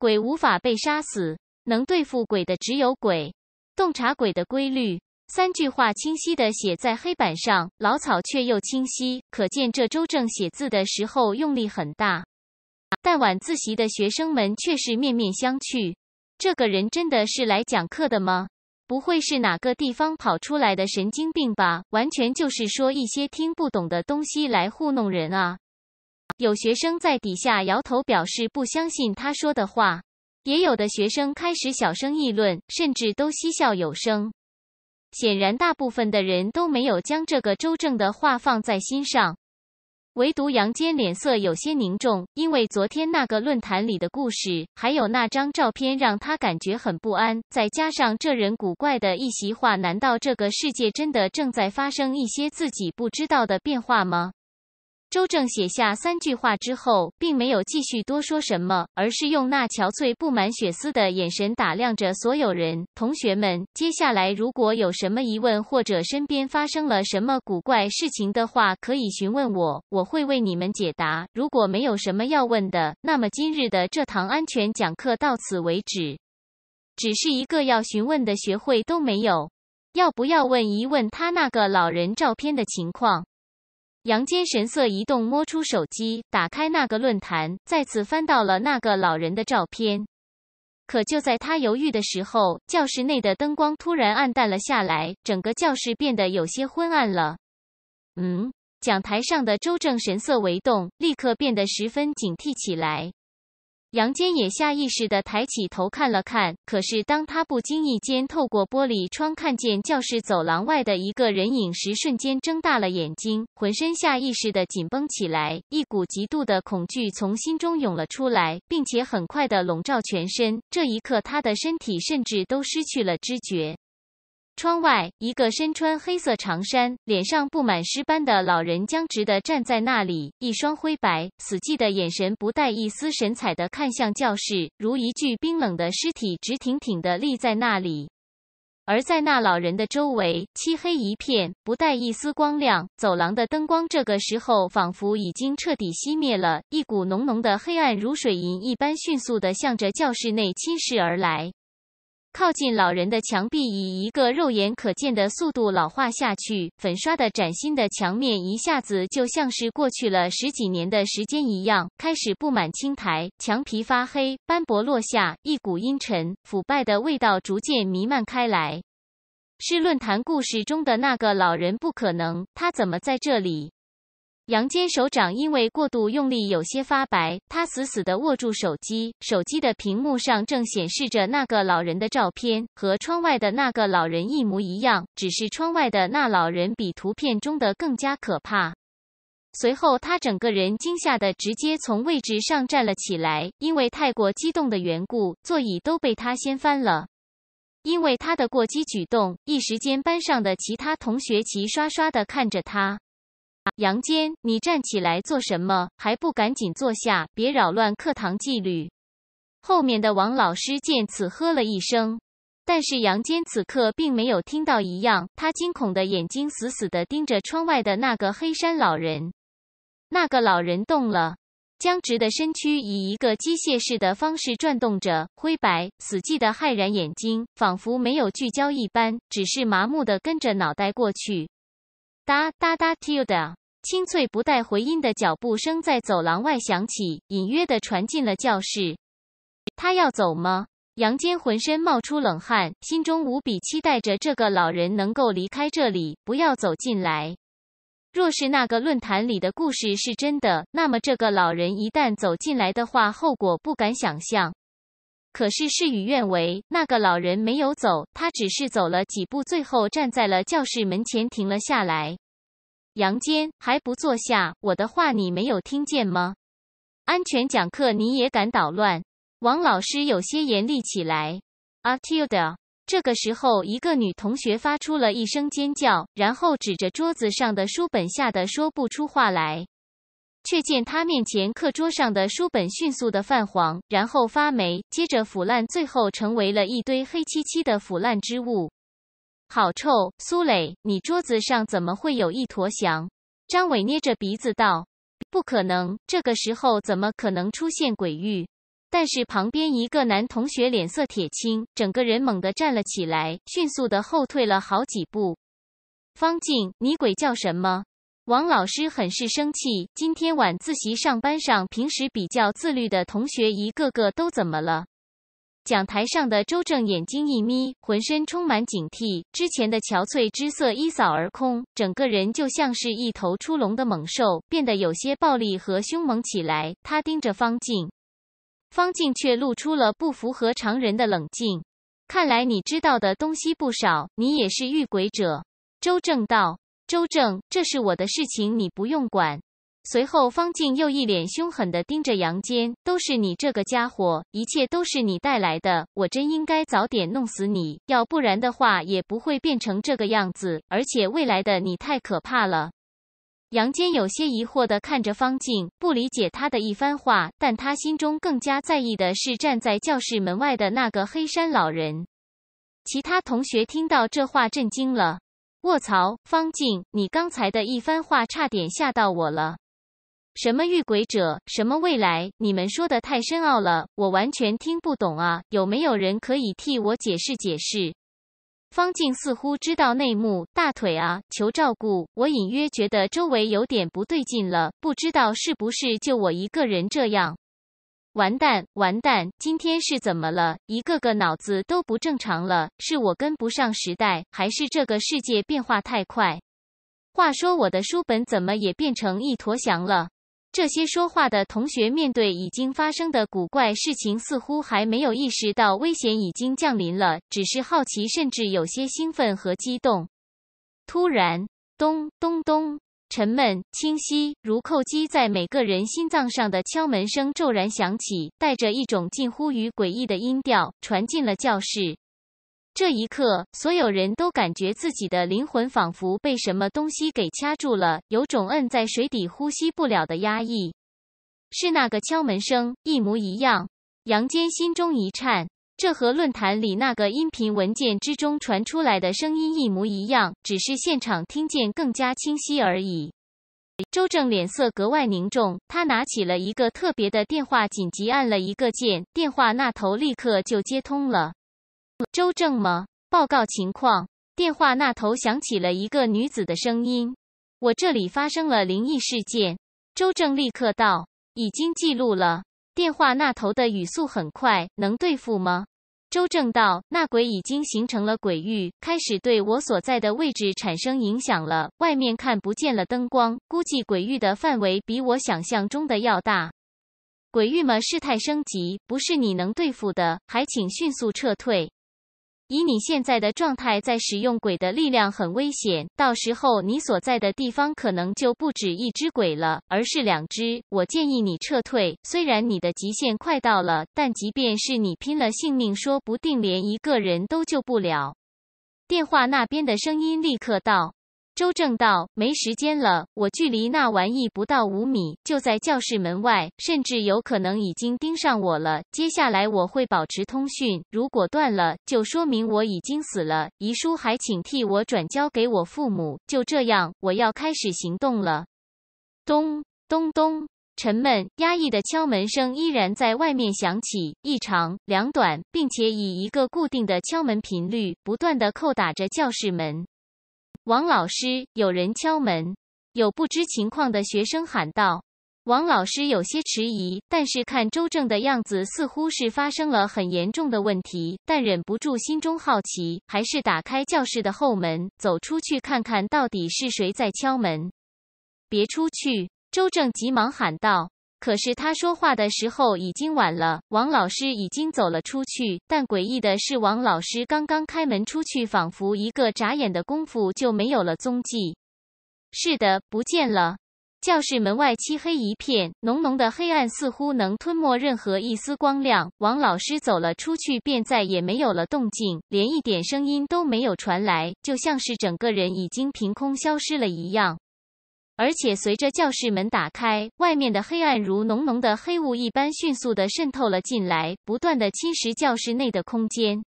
鬼无法被杀死，能对付鬼的只有鬼。洞察鬼的规律，三句话清晰的写在黑板上，老草却又清晰，可见这周正写字的时候用力很大。但晚自习的学生们却是面面相觑：这个人真的是来讲课的吗？不会是哪个地方跑出来的神经病吧？完全就是说一些听不懂的东西来糊弄人啊！有学生在底下摇头，表示不相信他说的话；也有的学生开始小声议论，甚至都嬉笑有声。显然，大部分的人都没有将这个周正的话放在心上，唯独杨坚脸色有些凝重，因为昨天那个论坛里的故事，还有那张照片，让他感觉很不安。再加上这人古怪的一席话，难道这个世界真的正在发生一些自己不知道的变化吗？周正写下三句话之后，并没有继续多说什么，而是用那憔悴布满血丝的眼神打量着所有人。同学们，接下来如果有什么疑问，或者身边发生了什么古怪事情的话，可以询问我，我会为你们解答。如果没有什么要问的，那么今日的这堂安全讲课到此为止。只是一个要询问的学会都没有，要不要问一问他那个老人照片的情况？杨坚神色一动，摸出手机，打开那个论坛，再次翻到了那个老人的照片。可就在他犹豫的时候，教室内的灯光突然暗淡了下来，整个教室变得有些昏暗了。嗯，讲台上的周正神色微动，立刻变得十分警惕起来。杨坚也下意识的抬起头看了看，可是当他不经意间透过玻璃窗看见教室走廊外的一个人影时，瞬间睁大了眼睛，浑身下意识的紧绷起来，一股极度的恐惧从心中涌了出来，并且很快的笼罩全身。这一刻，他的身体甚至都失去了知觉。窗外，一个身穿黑色长衫、脸上布满尸斑的老人僵直地站在那里，一双灰白、死寂的眼神，不带一丝神采地看向教室，如一具冰冷的尸体直挺挺地立在那里。而在那老人的周围，漆黑一片，不带一丝光亮。走廊的灯光，这个时候仿佛已经彻底熄灭了，一股浓浓的黑暗如水银一般迅速地向着教室内侵蚀而来。靠近老人的墙壁以一个肉眼可见的速度老化下去，粉刷的崭新的墙面一下子就像是过去了十几年的时间一样，开始布满青苔，墙皮发黑，斑驳落下，一股阴沉腐败的味道逐渐弥漫开来。是论坛故事中的那个老人，不可能，他怎么在这里？杨坚手掌因为过度用力有些发白，他死死的握住手机，手机的屏幕上正显示着那个老人的照片，和窗外的那个老人一模一样，只是窗外的那老人比图片中的更加可怕。随后，他整个人惊吓的直接从位置上站了起来，因为太过激动的缘故，座椅都被他掀翻了。因为他的过激举动，一时间班上的其他同学齐刷刷的看着他。杨坚，你站起来做什么？还不赶紧坐下，别扰乱课堂纪律！后面的王老师见此，喝了一声。但是杨坚此刻并没有听到一样，他惊恐的眼睛死死的盯着窗外的那个黑山老人。那个老人动了，僵直的身躯以一个机械式的方式转动着，灰白死寂的骇然眼睛仿佛没有聚焦一般，只是麻木的跟着脑袋过去。哒哒哒，t 哒！清脆不带回音的脚步声在走廊外响起，隐约的传进了教室。他要走吗？杨坚浑身冒出冷汗，心中无比期待着这个老人能够离开这里，不要走进来。若是那个论坛里的故事是真的，那么这个老人一旦走进来的话，后果不敢想象。可是事与愿违，那个老人没有走，他只是走了几步，最后站在了教室门前，停了下来。杨坚还不坐下！我的话你没有听见吗？安全讲课你也敢捣乱？王老师有些严厉起来。阿 r t i l d a 这个时候，一个女同学发出了一声尖叫，然后指着桌子上的书本，吓得说不出话来。却见她面前课桌上的书本迅速的泛黄，然后发霉，接着腐烂，最后成为了一堆黑漆漆的腐烂之物。好臭！苏磊，你桌子上怎么会有一坨翔？张伟捏着鼻子道：“不可能，这个时候怎么可能出现鬼域？”但是旁边一个男同学脸色铁青，整个人猛地站了起来，迅速的后退了好几步。方静，你鬼叫什么？王老师很是生气。今天晚自习上班上，平时比较自律的同学一个个都怎么了？讲台上的周正眼睛一眯，浑身充满警惕，之前的憔悴之色一扫而空，整个人就像是一头出笼的猛兽，变得有些暴力和凶猛起来。他盯着方静，方静却露出了不符合常人的冷静。看来你知道的东西不少，你也是遇鬼者。周正道：“周正，这是我的事情，你不用管。”随后，方静又一脸凶狠的盯着杨坚，都是你这个家伙，一切都是你带来的，我真应该早点弄死你，要不然的话也不会变成这个样子，而且未来的你太可怕了。杨坚有些疑惑的看着方静，不理解他的一番话，但他心中更加在意的是站在教室门外的那个黑山老人。其他同学听到这话震惊了，卧槽，方静，你刚才的一番话差点吓到我了。什么遇鬼者，什么未来，你们说的太深奥了，我完全听不懂啊！有没有人可以替我解释解释？方静似乎知道内幕，大腿啊，求照顾！我隐约觉得周围有点不对劲了，不知道是不是就我一个人这样？完蛋，完蛋！今天是怎么了？一个个脑子都不正常了，是我跟不上时代，还是这个世界变化太快？话说我的书本怎么也变成一坨翔了？这些说话的同学面对已经发生的古怪事情，似乎还没有意识到危险已经降临了，只是好奇，甚至有些兴奋和激动。突然，咚咚咚，沉闷、清晰如叩击在每个人心脏上的敲门声骤然响起，带着一种近乎于诡异的音调，传进了教室。这一刻，所有人都感觉自己的灵魂仿佛被什么东西给掐住了，有种摁在水底呼吸不了的压抑。是那个敲门声，一模一样。杨坚心中一颤，这和论坛里那个音频文件之中传出来的声音一模一样，只是现场听见更加清晰而已。周正脸色格外凝重，他拿起了一个特别的电话，紧急按了一个键，电话那头立刻就接通了。周正吗？报告情况。电话那头响起了一个女子的声音。我这里发生了灵异事件。周正立刻道：“已经记录了。”电话那头的语速很快，能对付吗？周正道：“那鬼已经形成了鬼域，开始对我所在的位置产生影响了。外面看不见了灯光，估计鬼域的范围比我想象中的要大。鬼域嘛，事态升级，不是你能对付的，还请迅速撤退。”以你现在的状态，在使用鬼的力量很危险。到时候你所在的地方可能就不止一只鬼了，而是两只。我建议你撤退。虽然你的极限快到了，但即便是你拼了性命，说不定连一个人都救不了。电话那边的声音立刻道。周正道，没时间了，我距离那玩意不到五米，就在教室门外，甚至有可能已经盯上我了。接下来我会保持通讯，如果断了，就说明我已经死了。遗书还请替我转交给我父母。就这样，我要开始行动了。咚咚咚，沉闷压抑的敲门声依然在外面响起，一长两短，并且以一个固定的敲门频率不断的叩打着教室门。王老师，有人敲门！有不知情况的学生喊道。王老师有些迟疑，但是看周正的样子，似乎是发生了很严重的问题，但忍不住心中好奇，还是打开教室的后门，走出去看看到底是谁在敲门。别出去！周正急忙喊道。可是他说话的时候已经晚了，王老师已经走了出去。但诡异的是，王老师刚刚开门出去，仿佛一个眨眼的功夫就没有了踪迹。是的，不见了。教室门外漆黑一片，浓浓的黑暗似乎能吞没任何一丝光亮。王老师走了出去，便再也没有了动静，连一点声音都没有传来，就像是整个人已经凭空消失了一样。而且，随着教室门打开，外面的黑暗如浓浓的黑雾一般，迅速的渗透了进来，不断的侵蚀教室内的空间。